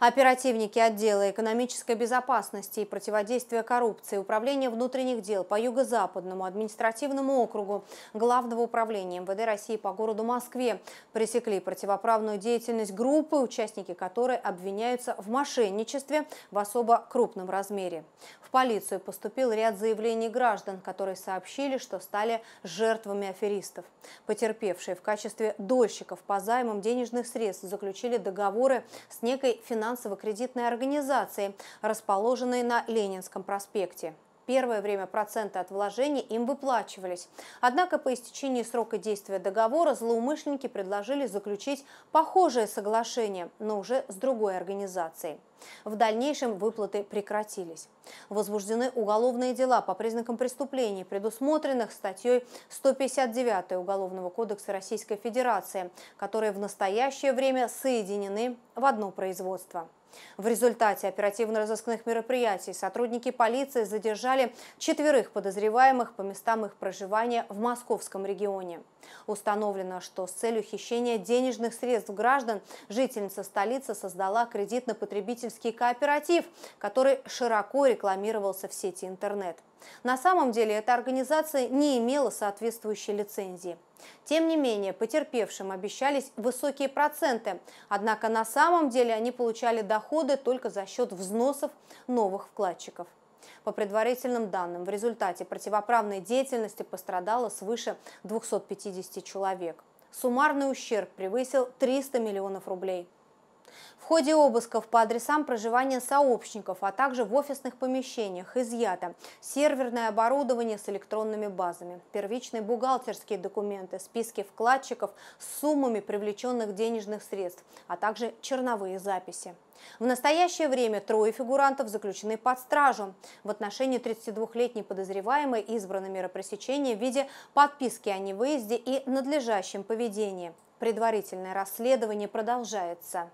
Оперативники отдела экономической безопасности и противодействия коррупции Управления внутренних дел по Юго-Западному административному округу Главного управления МВД России по городу Москве пресекли противоправную деятельность группы, участники которой обвиняются в мошенничестве в особо крупном размере. В полицию поступил ряд заявлений граждан, которые сообщили, что стали жертвами аферистов. Потерпевшие в качестве дольщиков по займам денежных средств заключили договоры с некой финансовой финансово-кредитной организации, расположенной на Ленинском проспекте первое время проценты от вложений им выплачивались. Однако по истечении срока действия договора злоумышленники предложили заключить похожее соглашение, но уже с другой организацией. В дальнейшем выплаты прекратились. Возбуждены уголовные дела по признакам преступлений, предусмотренных статьей 159 Уголовного кодекса Российской Федерации, которые в настоящее время соединены в одно производство. В результате оперативно-розыскных мероприятий сотрудники полиции задержали четверых подозреваемых по местам их проживания в московском регионе. Установлено, что с целью хищения денежных средств граждан жительница столицы создала кредитно-потребительский кооператив, который широко рекламировался в сети интернет. На самом деле эта организация не имела соответствующей лицензии. Тем не менее, потерпевшим обещались высокие проценты, однако на самом деле они получали доходы только за счет взносов новых вкладчиков. По предварительным данным, в результате противоправной деятельности пострадало свыше 250 человек. Суммарный ущерб превысил 300 миллионов рублей. В ходе обысков по адресам проживания сообщников, а также в офисных помещениях изъято серверное оборудование с электронными базами, первичные бухгалтерские документы, списки вкладчиков с суммами привлеченных денежных средств, а также черновые записи. В настоящее время трое фигурантов заключены под стражу. В отношении 32-летней подозреваемой избрано мера пресечения в виде подписки о невыезде и надлежащем поведении. Предварительное расследование продолжается.